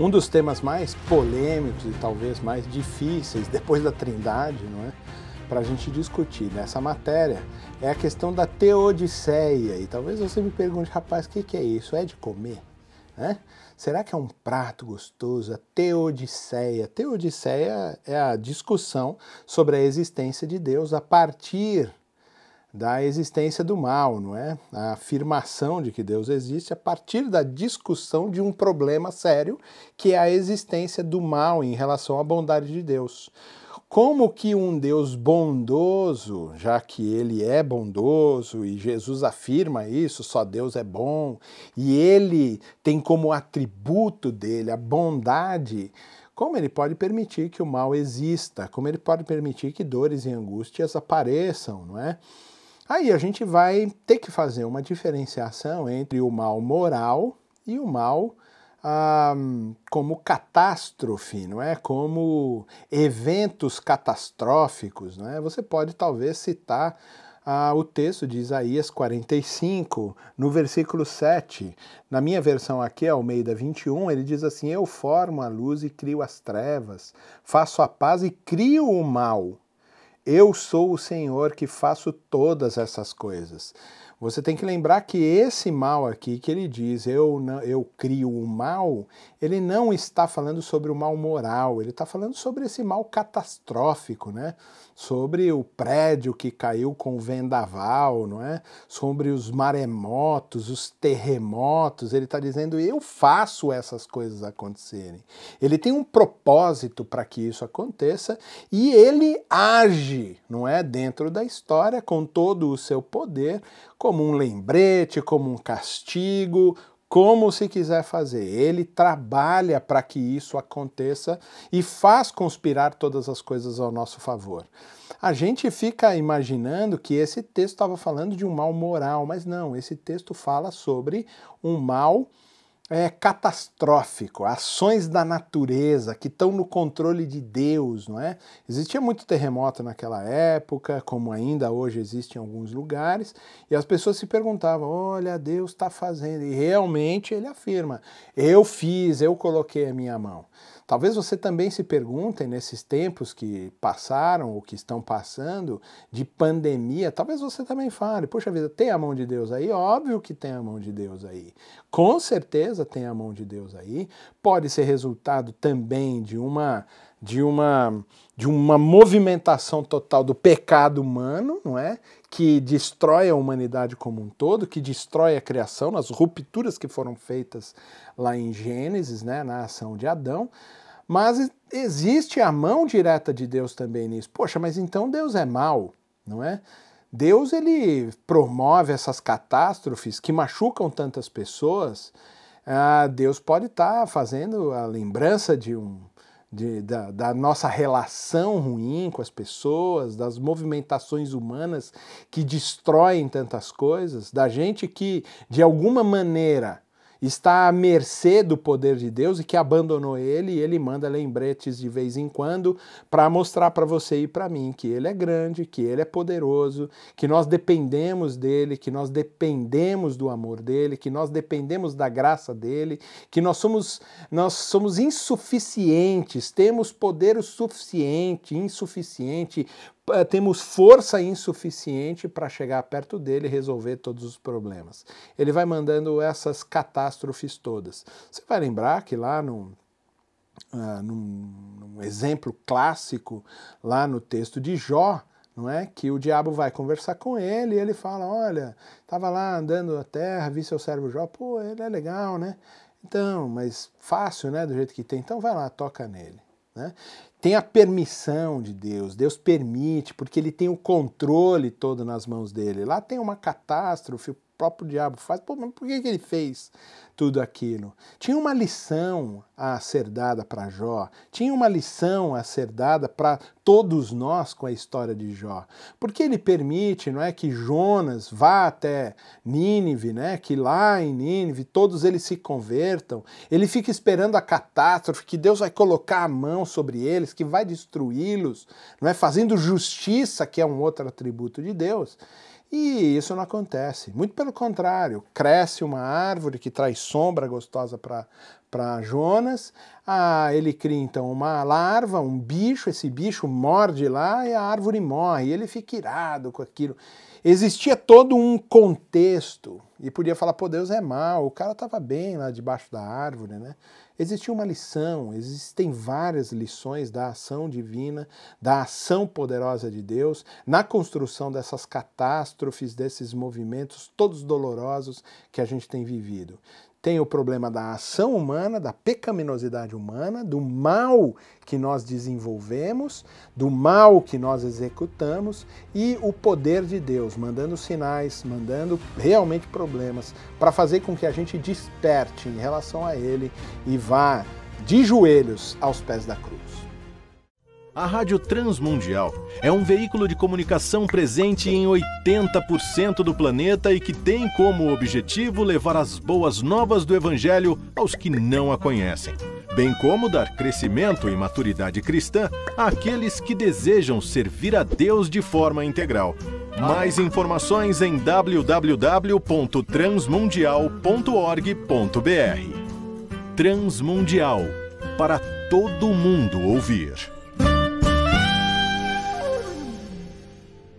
Um dos temas mais polêmicos e talvez mais difíceis, depois da Trindade, não é? para a gente discutir nessa matéria é a questão da teodiceia. E talvez você me pergunte, rapaz, o que, que, é isso? É de comer? Né? Será que é um prato gostoso? A teodiceia. Teodiceia é a discussão sobre a existência de Deus a partir da existência do mal, não é? A afirmação de que Deus existe a partir da discussão de um problema sério, que é a existência do mal em relação à bondade de Deus. Como que um Deus bondoso, já que ele é bondoso e Jesus afirma isso, só Deus é bom, e ele tem como atributo dele a bondade, como ele pode permitir que o mal exista? Como ele pode permitir que dores e angústias apareçam, não é? Aí a gente vai ter que fazer uma diferenciação entre o mal moral e o mal como catástrofe, não é? Como eventos catastróficos, não é? Você pode talvez citar ah, o texto de Isaías 45, no versículo 7. Na minha versão aqui, Almeida 21, ele diz assim: Eu formo a luz e crio as trevas, faço a paz e crio o mal. Eu sou o Senhor que faço todas essas coisas. Você tem que lembrar que esse mal aqui que ele diz, eu, eu crio o mal, ele não está falando sobre o mal moral, ele está falando sobre esse mal catastrófico, né? Sobre o prédio que caiu com o vendaval, não é? Sobre os maremotos, os terremotos. Ele está dizendo, eu faço essas coisas acontecerem. Ele tem um propósito para que isso aconteça e ele age, não é? Dentro da história, com todo o seu poder como um lembrete, como um castigo, como se quiser fazer. Ele trabalha para que isso aconteça e faz conspirar todas as coisas ao nosso favor. A gente fica imaginando que esse texto estava falando de um mal moral, mas não, esse texto fala sobre um mal é catastrófico, ações da natureza que estão no controle de Deus, não é? Existia muito terremoto naquela época, como ainda hoje existe em alguns lugares, e as pessoas se perguntavam: olha, Deus está fazendo, e realmente ele afirma: eu fiz, eu coloquei a minha mão. Talvez você também se pergunte nesses tempos que passaram ou que estão passando de pandemia, talvez você também fale: "Poxa vida, tem a mão de Deus aí?" Óbvio que tem a mão de Deus aí. Com certeza tem a mão de Deus aí. Pode ser resultado também de uma de uma, de uma movimentação total do pecado humano, não é? Que destrói a humanidade como um todo, que destrói a criação, nas rupturas que foram feitas lá em Gênesis, né, na ação de Adão. Mas existe a mão direta de Deus também nisso. Poxa, mas então Deus é mal, não é? Deus ele promove essas catástrofes que machucam tantas pessoas. Ah, Deus pode estar tá fazendo a lembrança de um de, da, da, nossa relação ruim com as pessoas, das movimentações humanas que destroem tantas coisas, da gente que, de alguma maneira, está à mercê do poder de Deus e que abandonou ele, e ele manda lembretes de vez em quando para mostrar para você e para mim que ele é grande, que ele é poderoso, que nós dependemos dele, que nós dependemos do amor dele, que nós dependemos da graça dele, que nós somos nós somos insuficientes, temos poder o suficiente, insuficiente é, temos força insuficiente para chegar perto dele e resolver todos os problemas. Ele vai mandando essas catástrofes todas. Você vai lembrar que lá no, ah, num, num, exemplo clássico, lá no texto de Jó, não é? Que o diabo vai conversar com ele e ele fala: Olha, estava lá andando a terra, vi seu servo Jó, pô, ele é legal, né? Então, mas fácil, né? Do jeito que tem, então vai lá, toca nele. Né? Tem a permissão de Deus, Deus permite, porque ele tem o controle todo nas mãos dele. Lá tem uma catástrofe, próprio diabo faz, pô, mas por que, que ele fez tudo aquilo? Tinha uma lição a ser dada para Jó, tinha uma lição a ser dada para todos nós com a história de Jó. Porque ele permite, não é, que Jonas vá até Nínive, né, que lá em Nínive todos eles se convertam. Ele fica esperando a catástrofe, que Deus vai colocar a mão sobre eles, que vai destruí-los, não é, fazendo justiça, que é um outro atributo de Deus. E isso não acontece. Muito pelo contrário, cresce uma árvore que traz sombra gostosa para para Jonas. Ah, ele cria então uma larva, um bicho, esse bicho morde lá e a árvore morre. E ele fica irado com aquilo. Existia todo um contexto e podia falar, pô, Deus é mal, o cara estava bem lá debaixo da árvore, né? Existia uma lição, existem várias lições da ação divina, da ação poderosa de Deus na construção dessas catástrofes, desses movimentos todos dolorosos que a gente tem vivido. Tem o problema da ação humana, da pecaminosidade humana, do mal que nós desenvolvemos, do mal que nós executamos e o poder de Deus, mandando sinais, mandando realmente problemas, para fazer com que a gente desperte em relação a Ele e vá de joelhos aos pés da cruz. A Rádio Transmundial é um veículo de comunicação presente em 80% do planeta e que tem como objetivo levar as boas novas do Evangelho aos que não a conhecem, bem como dar crescimento e maturidade cristã àqueles que desejam servir a Deus de forma integral. Mais informações em www.transmundial.org.br. Transmundial para todo mundo ouvir.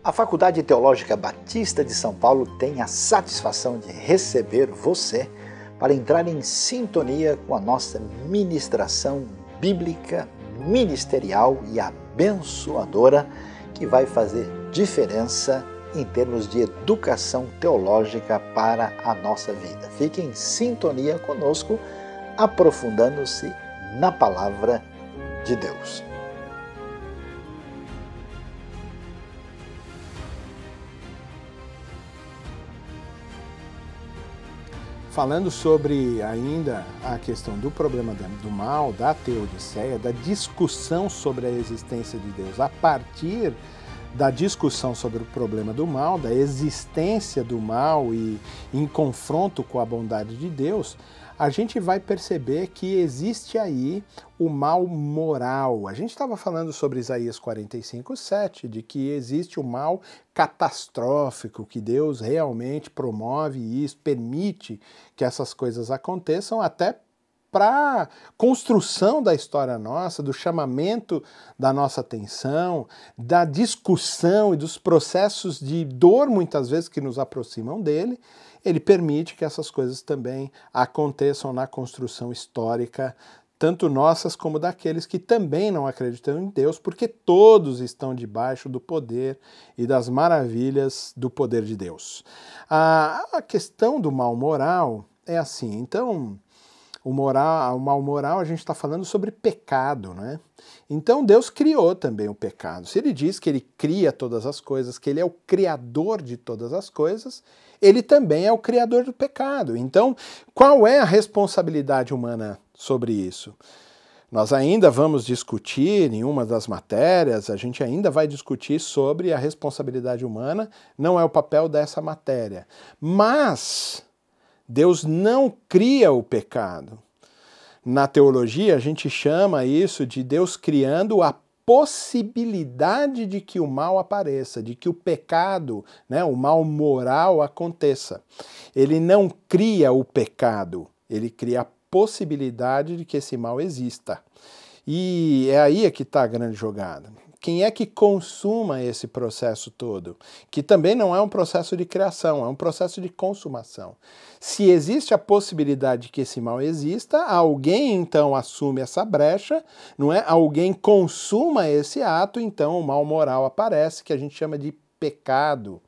A Faculdade Teológica Batista de São Paulo tem a satisfação de receber você para entrar em sintonia com a nossa ministração bíblica, ministerial e abençoadora que vai fazer diferença em termos de educação teológica para a nossa vida. Fique em sintonia conosco, aprofundando-se na palavra de Deus. falando sobre ainda a questão do problema do mal, da teodiceia, da discussão sobre a existência de Deus a partir da discussão sobre o problema do mal, da existência do mal e em confronto com a bondade de Deus, a gente vai perceber que existe aí o mal moral. A gente estava falando sobre Isaías 45, 7, de que existe o mal catastrófico, que Deus realmente promove isso, permite que essas coisas aconteçam até para construção da história nossa, do chamamento da nossa atenção, da discussão e dos processos de dor muitas vezes que nos aproximam dele, ele permite que essas coisas também aconteçam na construção histórica, tanto nossas como daqueles que também não acreditam em Deus, porque todos estão debaixo do poder e das maravilhas do poder de Deus. Ah, a questão do mal moral é assim, então o moral, o mal moral, a gente está falando sobre pecado, né? Então Deus criou também o pecado. Se ele diz que ele cria todas as coisas, que ele é o criador de todas as coisas, ele também é o criador do pecado. Então, qual é a responsabilidade humana sobre isso? Nós ainda vamos discutir em uma das matérias, a gente ainda vai discutir sobre a responsabilidade humana, não é o papel dessa matéria. Mas Deus não cria o pecado. Na teologia, a gente chama isso de Deus criando a possibilidade de que o mal apareça, de que o pecado, né, o mal moral aconteça. Ele não cria o pecado, ele cria a possibilidade de que esse mal exista. E é aí é que está a grande jogada quem é que consuma esse processo todo? Que também não é um processo de criação, é um processo de consumação. Se existe a possibilidade que esse mal exista, alguém então assume essa brecha, não é? Alguém consuma esse ato, então o mal moral aparece, que a gente chama de pecado.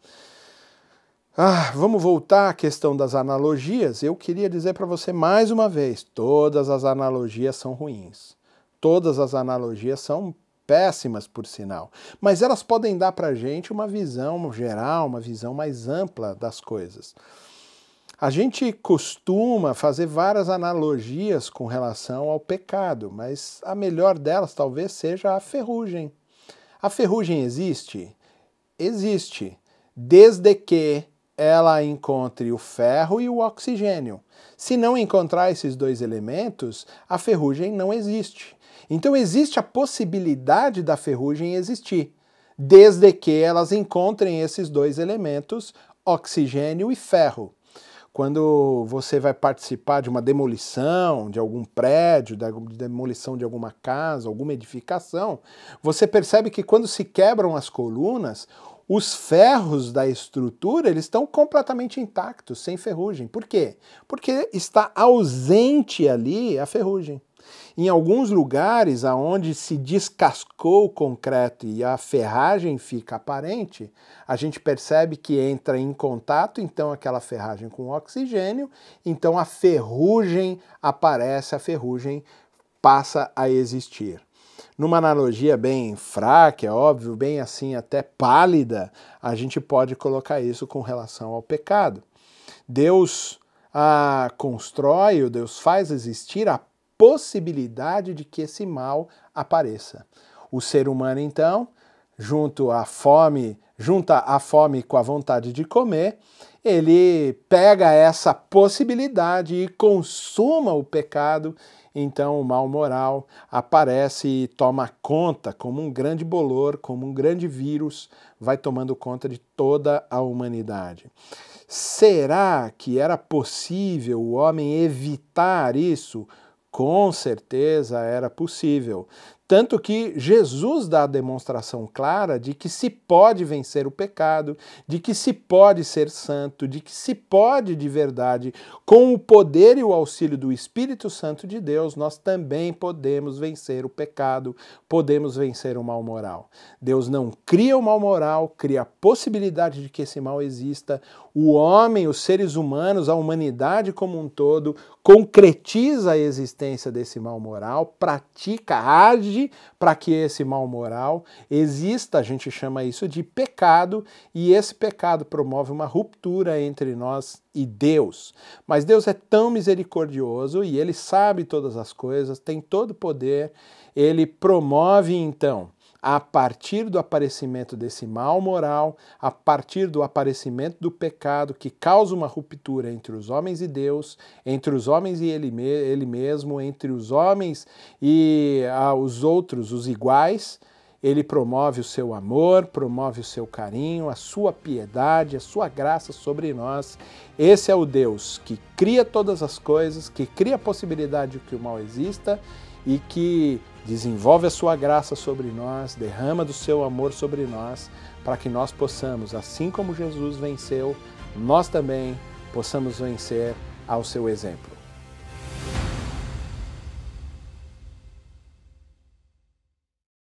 Ah, vamos voltar à questão das analogias. Eu queria dizer para você mais uma vez: todas as analogias são ruins. Todas as analogias são péssimas, por sinal, mas elas podem dar para a gente uma visão geral, uma visão mais ampla das coisas. A gente costuma fazer várias analogias com relação ao pecado, mas a melhor delas talvez seja a ferrugem. A ferrugem existe? Existe, desde que ela encontre o ferro e o oxigênio. Se não encontrar esses dois elementos, a ferrugem não existe. Então existe a possibilidade da ferrugem existir, desde que elas encontrem esses dois elementos, oxigênio e ferro. Quando você vai participar de uma demolição de algum prédio, da demolição de alguma casa, alguma edificação, você percebe que quando se quebram as colunas, os ferros da estrutura eles estão completamente intactos, sem ferrugem. Por quê? Porque está ausente ali a ferrugem. Em alguns lugares aonde se descascou o concreto e a ferragem fica aparente, a gente percebe que entra em contato então aquela ferragem com oxigênio, então a ferrugem aparece, a ferrugem passa a existir. Numa analogia bem fraca, é óbvio, bem assim até pálida, a gente pode colocar isso com relação ao pecado. Deus a ah, constrói, o Deus faz existir a possibilidade de que esse mal apareça. O ser humano, então, junto à fome, junta a fome com a vontade de comer, ele pega essa possibilidade e consuma o pecado, então o mal moral aparece e toma conta como um grande bolor, como um grande vírus, vai tomando conta de toda a humanidade. Será que era possível o homem evitar isso? com certeza era possível. Tanto que Jesus dá a demonstração clara de que se pode vencer o pecado, de que se pode ser santo, de que se pode de verdade, com o poder e o auxílio do Espírito Santo de Deus, nós também podemos vencer o pecado, podemos vencer o mal moral. Deus não cria o mal moral, cria a possibilidade de que esse mal exista. O homem, os seres humanos, a humanidade como um todo, concretiza a existência desse mal moral, pratica, age para que esse mal moral exista, a gente chama isso de pecado, e esse pecado promove uma ruptura entre nós e Deus. Mas Deus é tão misericordioso e ele sabe todas as coisas, tem todo o poder, ele promove então a partir do aparecimento desse mal moral, a partir do aparecimento do pecado que causa uma ruptura entre os homens e Deus, entre os homens e ele, ele mesmo, entre os homens e ah, os outros, os iguais, ele promove o seu amor, promove o seu carinho, a sua piedade, a sua graça sobre nós. Esse é o Deus que cria todas as coisas, que cria a possibilidade de que o mal exista e que Desenvolve a sua graça sobre nós, derrama do seu amor sobre nós, para que nós possamos, assim como Jesus venceu, nós também possamos vencer ao seu exemplo.